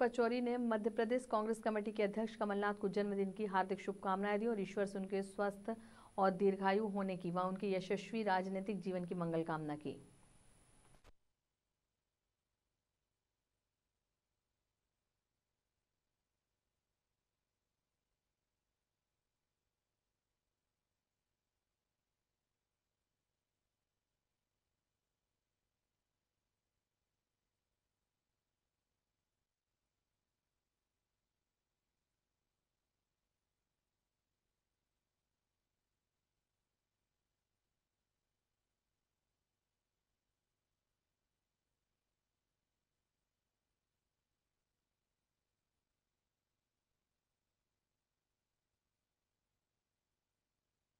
पचौरी ने मध्य प्रदेश कांग्रेस कमेटी के अध्यक्ष कमलनाथ को जन्मदिन की हार्दिक शुभकामनाएं दी और ईश्वर से उनके स्वस्थ और दीर्घायु होने की व उनके यशस्वी राजनीतिक जीवन की मंगल कामना की